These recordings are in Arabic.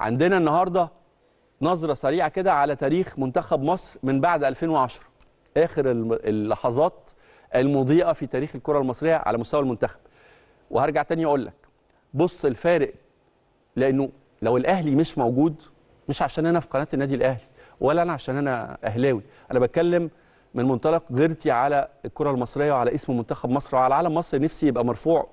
عندنا النهارده نظره سريعه كده على تاريخ منتخب مصر من بعد 2010 اخر اللحظات المضيئه في تاريخ الكره المصريه على مستوى المنتخب وهرجع تاني اقول لك بص الفارق لانه لو الاهلي مش موجود مش عشان انا في قناه النادي الاهلي ولا انا عشان انا اهلاوي انا بتكلم من منطلق غيرتي على الكره المصريه وعلى اسم منتخب مصر وعلى علم مصر نفسي يبقى مرفوع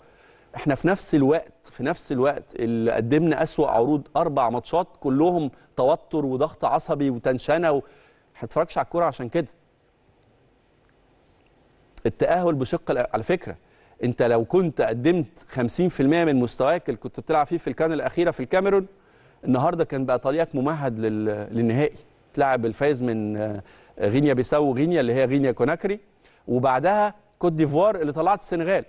احنا في نفس الوقت في نفس الوقت اللي قدمنا اسوا عروض اربع ماتشات كلهم توتر وضغط عصبي وتنشنه و... هتفرجش على الكوره عشان كده التاهل بشق على فكره انت لو كنت قدمت 50% من مستواك اللي كنت بتلعب فيه في الكان الاخيره في الكاميرون النهارده كان بقى طريقك ممهد لل... للنهائي تلعب الفايز من آه، غينيا بيساو غينيا اللي هي غينيا كوناكري وبعدها كوت ديفوار اللي طلعت السنغال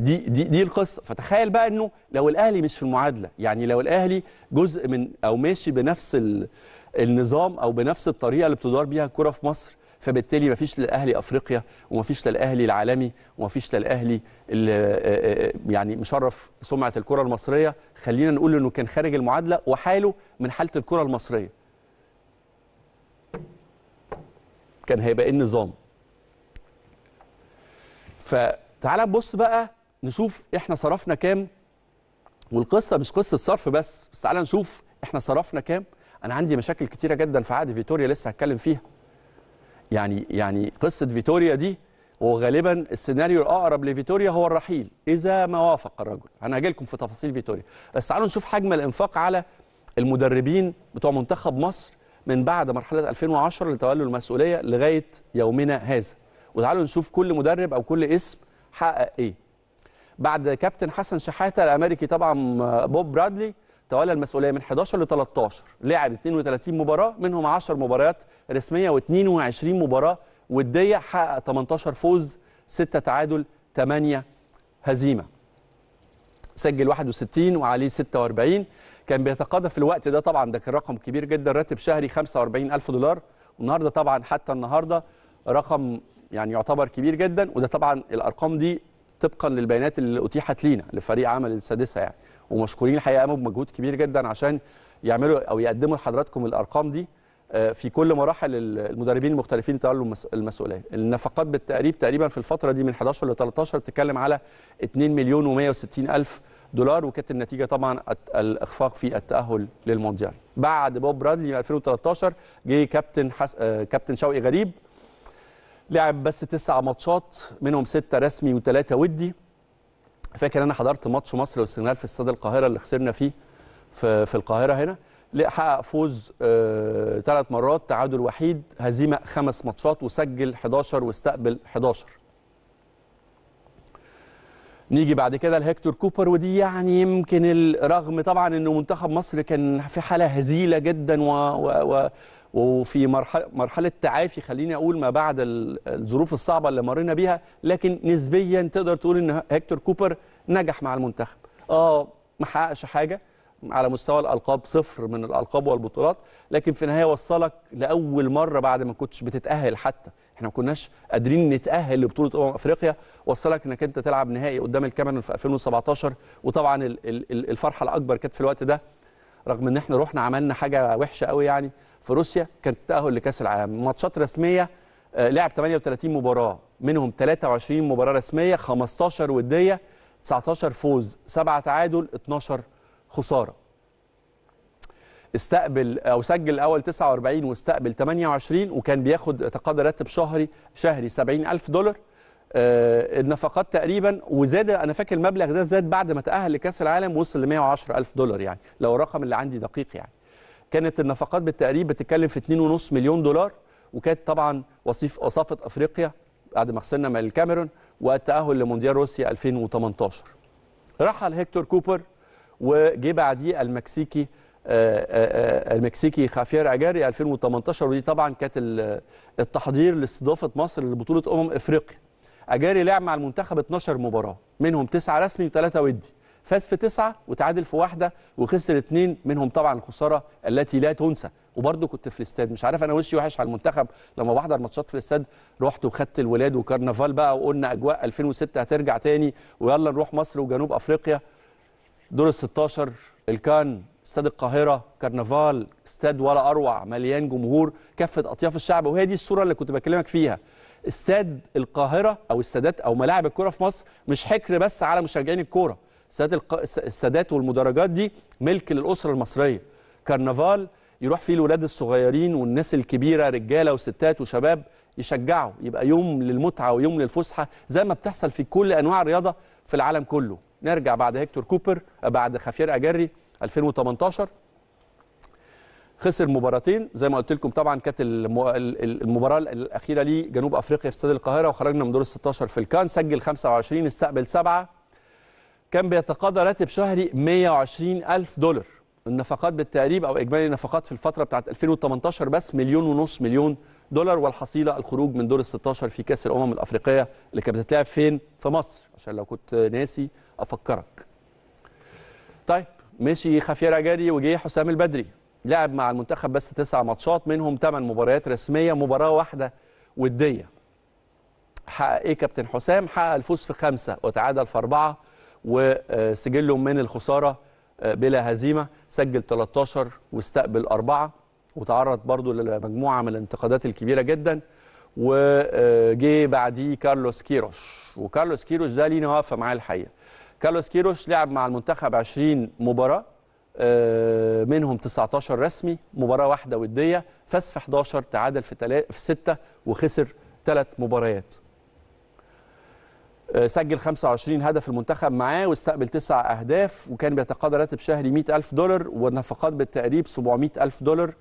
دي دي دي القصه فتخيل بقى انه لو الاهلي مش في المعادله يعني لو الاهلي جزء من او ماشي بنفس النظام او بنفس الطريقه اللي بتدار بيها الكره في مصر فبالتالي مفيش للاهلي افريقيا ومفيش للاهلي العالمي ومفيش للاهلي آه، آه، يعني مشرف سمعه الكره المصريه خلينا نقول انه كان خارج المعادله وحاله من حاله الكره المصريه كان هيبقى ايه النظام فتعال نبص بقى نشوف احنا صرفنا كام والقصه مش قصه صرف بس بس تعالى نشوف احنا صرفنا كام انا عندي مشاكل كتيره جدا في عقد فيتوريا لسه هتكلم فيها يعني يعني قصه فيتوريا دي وغالبا السيناريو الاقرب لفيتوريا هو الرحيل اذا ما وافق الرجل انا هاجي لكم في تفاصيل فيتوريا بس تعالوا نشوف حجم الانفاق على المدربين بتوع منتخب مصر من بعد مرحله 2010 لتولي المسؤوليه لغايه يومنا هذا وتعالوا نشوف كل مدرب او كل اسم حقق ايه بعد كابتن حسن شحاته الامريكي طبعا بوب برادلي تولى المسؤوليه من 11 ل 13 لعب 32 مباراه منهم 10 مباريات رسميه و22 مباراه وديه حقق 18 فوز 6 تعادل 8 هزيمه سجل 61 وعليه 46 كان بيتقاضى في الوقت ده طبعا ده كان رقم كبير جدا راتب شهري 45000 دولار والنهارده طبعا حتى النهارده رقم يعني يعتبر كبير جدا وده طبعا الارقام دي طبقا للبيانات اللي اتيحت لينا لفريق عمل السادسه يعني ومشكورين الحقيقه قاموا بمجهود كبير جدا عشان يعملوا او يقدموا لحضراتكم الارقام دي آه، في كل مراحل المدربين المختلفين تولوا المسؤوليه النفقات بالتقريب تقريبا في الفتره دي من 11 ل 13 بتتكلم على 2 مليون و160 الف دولار وكانت النتيجه طبعا الاخفاق في التاهل للمونديال بعد بوب برادلي 2013 جه كابتن حس... آه، كابتن شوقي غريب لعب بس تسع ماتشات منهم سته رسمي وثلاثه ودي فاكر انا حضرت ماتش مصر والسنغال في استاد القاهره اللي خسرنا فيه في, في القاهره هنا حقق فوز ثلاث آه، مرات تعادل وحيد هزيمه خمس ماتشات وسجل 11 واستقبل 11 نيجي بعد كده لهكتور كوبر ودي يعني يمكن رغم طبعا انه منتخب مصر كان في حاله هزيله جدا و, و, و وفي مرحله مرحله تعافي خليني اقول ما بعد الظروف الصعبه اللي مرينا بيها لكن نسبيا تقدر تقول ان هكتور كوبر نجح مع المنتخب اه ما حققش حاجه على مستوى الالقاب صفر من الالقاب والبطولات لكن في النهايه وصلك لاول مره بعد ما كنتش بتتاهل حتى احنا ما كناش قادرين نتاهل لبطوله امم افريقيا وصلك انك انت تلعب نهائي قدام الكاميرون في 2017 وطبعا الفرحه الاكبر كانت في الوقت ده رغم ان احنا رحنا عملنا حاجه وحشه قوي يعني في روسيا كان التاهل لكاس العالم ماتشات رسميه آه، لعب 38 مباراه منهم 23 مباراه رسميه 15 وديه 19 فوز 7 تعادل 12 خساره استقبل او سجل اول 49 واستقبل 28 وكان بياخد تقاضى راتب شهري شهري 70000 دولار آه النفقات تقريبا وزاد انا فاكر المبلغ ده زاد بعد ما تاهل لكاس العالم وصل ل 110000 دولار يعني لو الرقم اللي عندي دقيق يعني كانت النفقات بالتقريب بتتكلم في 2.5 مليون دولار وكانت طبعا وصيف وصافه افريقيا بعد ما خسرنا من الكاميرون والتاهل لمونديال روسيا 2018 رحل هيكتور كوبر وجه بعديه المكسيكي آه، آه، آه، المكسيكي خافير اجاري 2018 ودي طبعا كانت التحضير لاستضافه مصر لبطوله امم افريقيا اجاري لعب مع المنتخب 12 مباراه منهم تسعه رسمي وثلاثه ودي فاز في تسعه وتعادل في واحده وخسر اثنين منهم طبعا الخساره التي لا تنسى وبرضه كنت في الاستاد مش عارف انا وشي وحش على المنتخب لما بحضر ماتشات في الاستاد رحت وخدت الولاد وكرنفال بقى وقلنا اجواء 2006 هترجع تاني ويلا نروح مصر وجنوب افريقيا دور ال 16 الكان استاد القاهره كرنفال استاد ولا اروع مليان جمهور كافه اطياف الشعب وهي دي الصوره اللي كنت بكلمك فيها استاد القاهره او استادات او ملاعب الكوره في مصر مش حكر بس على مشجعين الكوره السادات والمدرجات دي ملك للاسره المصريه كرنفال يروح فيه الولاد الصغيرين والناس الكبيره رجاله وستات وشباب يشجعوا يبقى يوم للمتعه ويوم للفسحه زي ما بتحصل في كل انواع الرياضه في العالم كله نرجع بعد هيكتور كوبر آه، بعد خافير اجري 2018 خسر مباراتين زي ما قلت لكم طبعا كانت المباراه الاخيره ليه جنوب افريقيا في استاد القاهره وخرجنا من دور ال 16 في الكان سجل 25 استقبل سبعه كان بيتقاضى راتب شهري 120 ألف دولار النفقات بالتقريب او اجمالي النفقات في الفتره بتاعت 2018 بس مليون ونص مليون دولار والحصيله الخروج من دور ال 16 في كاس الامم الافريقيه اللي كانت بتتلعب فين؟ في مصر عشان لو كنت ناسي افكرك طيب مشي خفير اجاري وجه حسام البدري لعب مع المنتخب بس تسع ماتشات منهم ثمان مباريات رسميه مباراه واحده وديه حقق ايه كابتن حسام حقق الفوز في خمسه وتعادل في اربعه وسجله من الخساره آه، بلا هزيمه سجل 13 واستقبل اربعه وتعرض برضو لمجموعه من الانتقادات الكبيره جدا وجه بعديه كارلوس كيروش وكارلوس كيروش ده لينا واقفه معاه الحقيقه كارلوس كيروش لعب مع المنتخب 20 مباراه آه، منهم 19 رسمي مباراه واحده وديه فاز في 11 تعادل في في 6 وخسر ثلاث مباريات آه، سجل 25 هدف المنتخب معاه واستقبل تسع اهداف وكان بيتقاضى راتب شهري 100000 دولار ونفقات بالتقريب 700000 دولار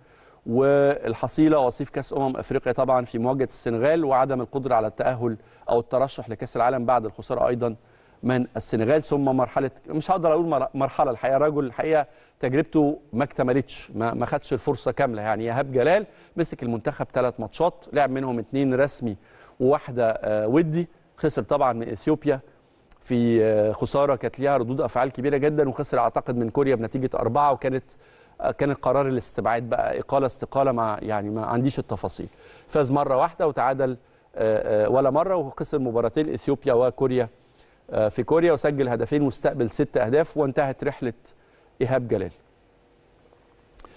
والحصيله وصيف كاس امم افريقيا طبعا في مواجهه السنغال وعدم القدره على التاهل او الترشح لكاس العالم بعد الخساره ايضا من السنغال ثم مرحله مش هقدر اقول مرحله الحقيقه رجل الحقيقه تجربته ما اكتملتش ما, ما خدش الفرصه كامله يعني ايهاب جلال مسك المنتخب ثلاث ماتشات لعب منهم اثنين رسمي وواحده آه، ودي خسر طبعا من اثيوبيا في آه، خساره كانت ليها ردود افعال كبيره جدا وخسر اعتقد من كوريا بنتيجه اربعه وكانت آه، كان القرار الاستبعاد بقى اقاله استقاله مع يعني ما عنديش التفاصيل فاز مره واحده وتعادل ولا مره وخسر مباراتين اثيوبيا وكوريا آه، في كوريا وسجل هدفين واستقبل ست أهداف وانتهت رحلة إيهاب جلال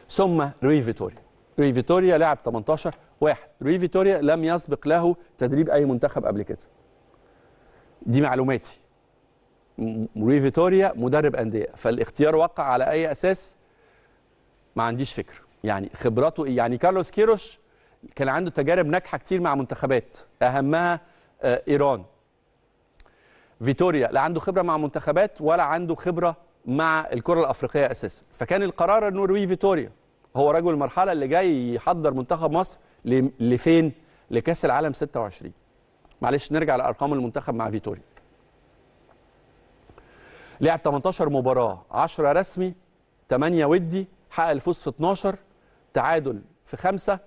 ثم روي فيتوريا روي فيتوريا لعب 18 واحد روي فيتوريا لم يسبق له تدريب أي منتخب قبل كده دي معلوماتي روي فيتوريا مدرب أندية فالاختيار وقع على أي أساس ما عنديش فكرة يعني خبراته إيه يعني كارلوس كيروش كان عنده تجارب ناجحة كتير مع منتخبات أهمها إيران فيتوريا لا عنده خبره مع منتخبات ولا عنده خبره مع الكره الافريقيه اساسا فكان القرار انه روي فيتوريا هو رجل المرحله اللي جاي يحضر منتخب مصر لفين لكاس العالم 26 معلش نرجع لارقام المنتخب مع فيتوريا لعب 18 مباراه 10 رسمي 8 ودي حقق الفوز في 12 تعادل في 5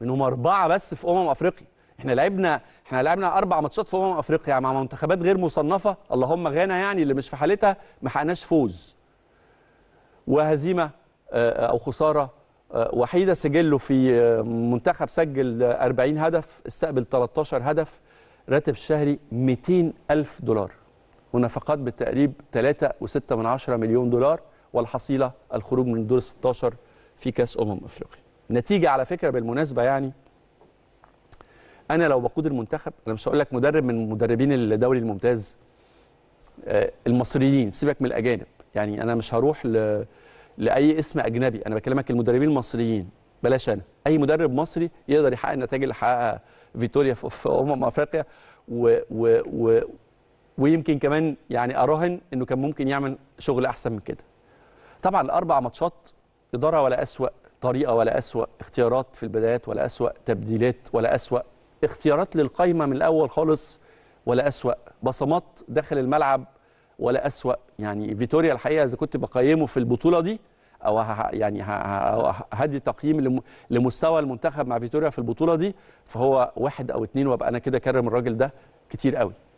منهم 4 بس في امم افريقيا احنا لعبنا احنا لعبنا اربع ماتشات في امم افريقيا مع منتخبات غير مصنفه اللهم غانا يعني اللي مش في حالتها ما حققناش فوز وهزيمه آه، آه، او خساره آه، وحيده سجله في منتخب سجل 40 هدف استقبل 13 هدف راتب شهري 200 ألف دولار ونفقات بالتقريب 3.6 مليون دولار والحصيلة الخروج من دور 16 في كأس أمم أفريقيا نتيجة على فكرة بالمناسبة يعني انا لو بقود المنتخب انا مش هقول لك مدرب من مدربين الدوري الممتاز آه، المصريين سيبك من الاجانب يعني انا مش هروح ل... لاي اسم اجنبي انا بكلمك المدربين المصريين بلاش انا اي مدرب مصري يقدر يحقق النتائج اللي حققها فيتوريا في امم افريقيا و... و... و... ويمكن كمان يعني اراهن انه كان ممكن يعمل شغل احسن من كده طبعا الاربع ماتشات اداره ولا اسوا طريقه ولا اسوا اختيارات في البدايات ولا اسوا تبديلات ولا اسوا اختيارات للقايمه من الاول خالص ولا اسوا بصمات داخل الملعب ولا اسوا يعني فيتوريا الحقيقه اذا كنت بقيمه في البطوله دي او يعني هدي تقييم لمستوى المنتخب مع فيتوريا في البطوله دي فهو واحد او اتنين وابقى انا كده كرم الراجل ده كتير قوي